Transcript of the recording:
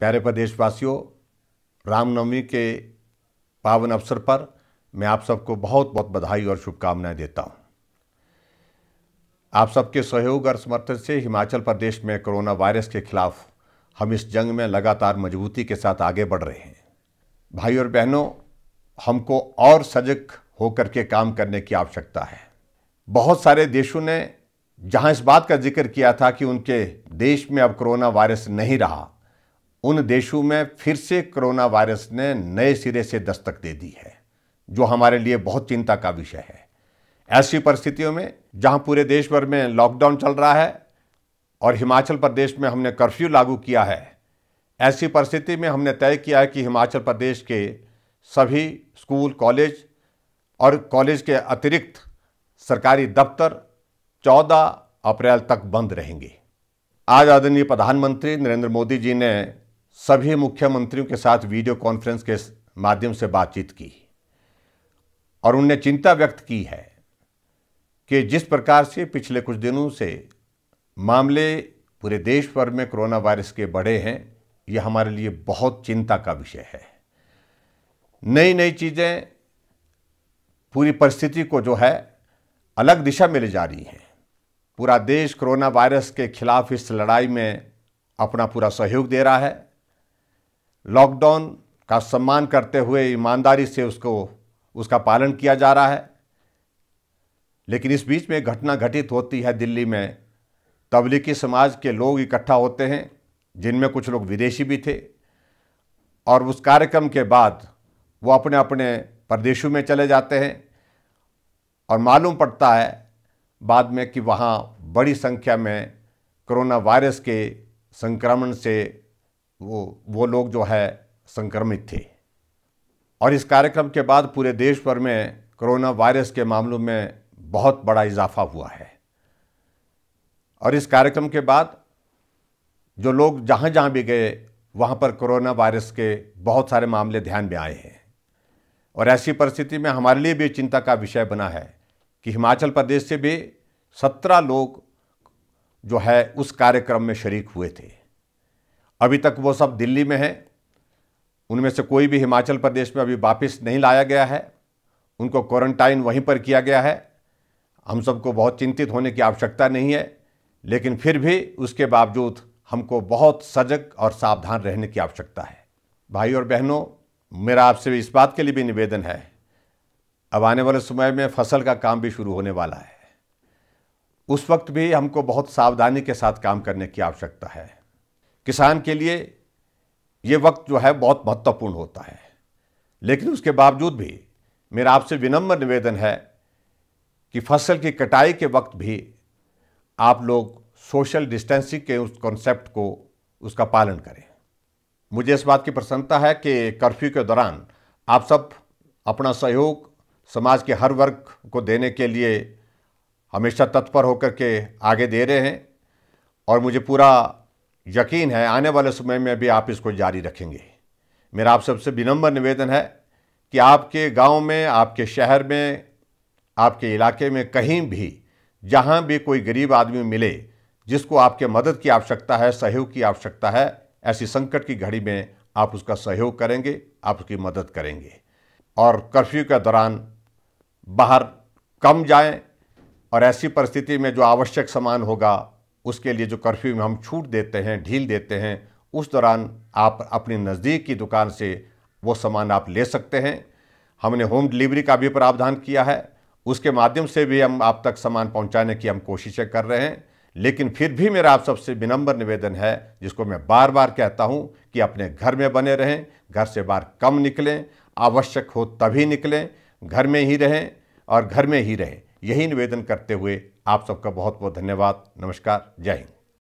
प्यारे प्रदेशवासियों रामनवमी के पावन अवसर पर मैं आप सबको बहुत बहुत बधाई और शुभकामनाएं देता हूं। आप सबके सहयोग और समर्थन से हिमाचल प्रदेश में कोरोना वायरस के खिलाफ हम इस जंग में लगातार मजबूती के साथ आगे बढ़ रहे हैं भाई और बहनों हमको और सजग होकर के काम करने की आवश्यकता है बहुत सारे देशों ने जहां इस बात का जिक्र किया था कि उनके देश में अब कोरोना वायरस नहीं रहा उन देशों में फिर से कोरोना वायरस ने नए सिरे से दस्तक दे दी है जो हमारे लिए बहुत चिंता का विषय है ऐसी परिस्थितियों में जहां पूरे देश भर में लॉकडाउन चल रहा है और हिमाचल प्रदेश में हमने कर्फ्यू लागू किया है ऐसी परिस्थिति में हमने तय किया है कि हिमाचल प्रदेश के सभी स्कूल कॉलेज और कॉलेज के अतिरिक्त सरकारी दफ्तर 14 अप्रैल तक बंद रहेंगे आज आदरणीय प्रधानमंत्री नरेंद्र मोदी जी ने सभी मुख्यमंत्रियों के साथ वीडियो कॉन्फ्रेंस के माध्यम से बातचीत की और उनने चिंता व्यक्त की है कि जिस प्रकार से पिछले कुछ दिनों से मामले पूरे देश भर में कोरोना वायरस के बढ़े हैं यह हमारे लिए बहुत चिंता का विषय है नई नई चीज़ें पूरी परिस्थिति को जो है अलग दिशा में ले जा रही हैं पूरा देश कोरोना वायरस के खिलाफ इस लड़ाई में अपना पूरा सहयोग दे रहा है लॉकडाउन का सम्मान करते हुए ईमानदारी से उसको उसका पालन किया जा रहा है लेकिन इस बीच में घटना घटित होती है दिल्ली में तबलीगी समाज के लोग इकट्ठा होते हैं जिनमें कुछ लोग विदेशी भी थे और उस कार्यक्रम के बाद वो अपने अपने प्रदेशों में चले जाते हैं और मालूम पड़ता है बाद में कि वहाँ बड़ी संख्या में कोरोना वायरस के संक्रमण से वो वो लोग जो है संक्रमित थे और इस कार्यक्रम के बाद पूरे देश भर में कोरोना वायरस के मामलों में बहुत बड़ा इजाफा हुआ है और इस कार्यक्रम के बाद जो लोग जहाँ जहाँ भी गए वहाँ पर कोरोना वायरस के बहुत सारे मामले ध्यान में आए हैं और ऐसी परिस्थिति में हमारे लिए भी चिंता का विषय बना है कि हिमाचल प्रदेश से भी सत्रह लोग जो है उस कार्यक्रम में शरीक हुए थे अभी तक वो सब दिल्ली में हैं उनमें से कोई भी हिमाचल प्रदेश में अभी वापस नहीं लाया गया है उनको क्वारंटाइन वहीं पर किया गया है हम सबको बहुत चिंतित होने की आवश्यकता नहीं है लेकिन फिर भी उसके बावजूद हमको बहुत सजग और सावधान रहने की आवश्यकता है भाई और बहनों मेरा आपसे इस बात के लिए भी निवेदन है अब आने वाले समय में फसल का काम भी शुरू होने वाला है उस वक्त भी हमको बहुत सावधानी के साथ काम करने की आवश्यकता है किसान के लिए ये वक्त जो है बहुत महत्वपूर्ण होता है लेकिन उसके बावजूद भी मेरा आपसे विनम्र निवेदन है कि फसल की कटाई के वक्त भी आप लोग सोशल डिस्टेंसिंग के उस कॉन्सेप्ट को उसका पालन करें मुझे इस बात की प्रसन्नता है कि कर्फ्यू के दौरान आप सब अपना सहयोग समाज के हर वर्ग को देने के लिए हमेशा तत्पर होकर के आगे दे रहे हैं और मुझे पूरा यकीन है आने वाले समय में भी आप इसको जारी रखेंगे मेरा आप सबसे विनम्र निवेदन है कि आपके गांव में आपके शहर में आपके इलाके में कहीं भी जहां भी कोई गरीब आदमी मिले जिसको आपके मदद की आवश्यकता है सहयोग की आवश्यकता है ऐसी संकट की घड़ी में आप उसका सहयोग करेंगे आप उसकी मदद करेंगे और कर्फ्यू के दौरान बाहर कम जाएं और ऐसी परिस्थिति में जो आवश्यक सामान होगा उसके लिए जो कर्फ्यू में हम छूट देते हैं ढील देते हैं उस दौरान आप अपनी नज़दीक की दुकान से वो सामान आप ले सकते हैं हमने होम डिलीवरी का भी प्रावधान किया है उसके माध्यम से भी हम आप तक सामान पहुंचाने की हम कोशिशें कर रहे हैं लेकिन फिर भी मेरा आप सबसे विनम्र निवेदन है जिसको मैं बार बार कहता हूं कि अपने घर में बने रहें घर से बाहर कम निकलें आवश्यक हो तभी निकलें घर में ही रहें और घर में ही रहें यही निवेदन करते हुए आप सबका बहुत बहुत धन्यवाद नमस्कार जय हिंद